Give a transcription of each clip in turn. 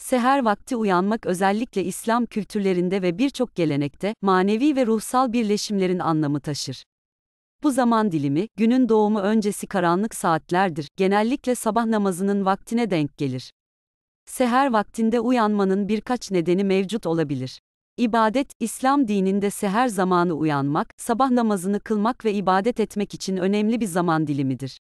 Seher vakti uyanmak özellikle İslam kültürlerinde ve birçok gelenekte manevi ve ruhsal birleşimlerin anlamı taşır. Bu zaman dilimi, günün doğumu öncesi karanlık saatlerdir, genellikle sabah namazının vaktine denk gelir. Seher vaktinde uyanmanın birkaç nedeni mevcut olabilir. İbadet, İslam dininde seher zamanı uyanmak, sabah namazını kılmak ve ibadet etmek için önemli bir zaman dilimidir.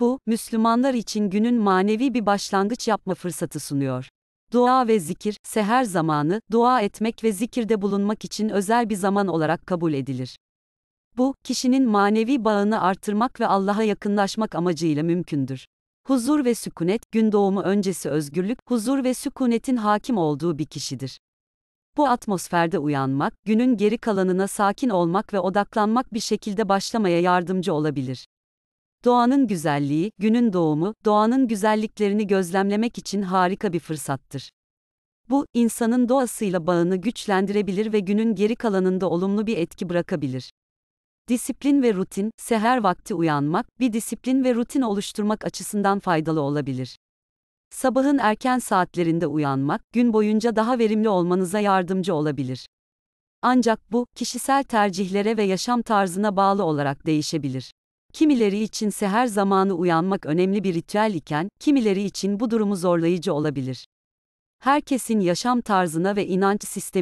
Bu, Müslümanlar için günün manevi bir başlangıç yapma fırsatı sunuyor. Dua ve zikir, seher zamanı, dua etmek ve zikirde bulunmak için özel bir zaman olarak kabul edilir. Bu, kişinin manevi bağını artırmak ve Allah'a yakınlaşmak amacıyla mümkündür. Huzur ve sükunet, gün doğumu öncesi özgürlük, huzur ve sükunetin hakim olduğu bir kişidir. Bu atmosferde uyanmak, günün geri kalanına sakin olmak ve odaklanmak bir şekilde başlamaya yardımcı olabilir. Doğanın güzelliği, günün doğumu, doğanın güzelliklerini gözlemlemek için harika bir fırsattır. Bu, insanın doğasıyla bağını güçlendirebilir ve günün geri kalanında olumlu bir etki bırakabilir. Disiplin ve rutin, seher vakti uyanmak, bir disiplin ve rutin oluşturmak açısından faydalı olabilir. Sabahın erken saatlerinde uyanmak, gün boyunca daha verimli olmanıza yardımcı olabilir. Ancak bu, kişisel tercihlere ve yaşam tarzına bağlı olarak değişebilir kimileri için seher zamanı uyanmak önemli bir ritüel iken, kimileri için bu durumu zorlayıcı olabilir. Herkesin yaşam tarzına ve inanç sistemi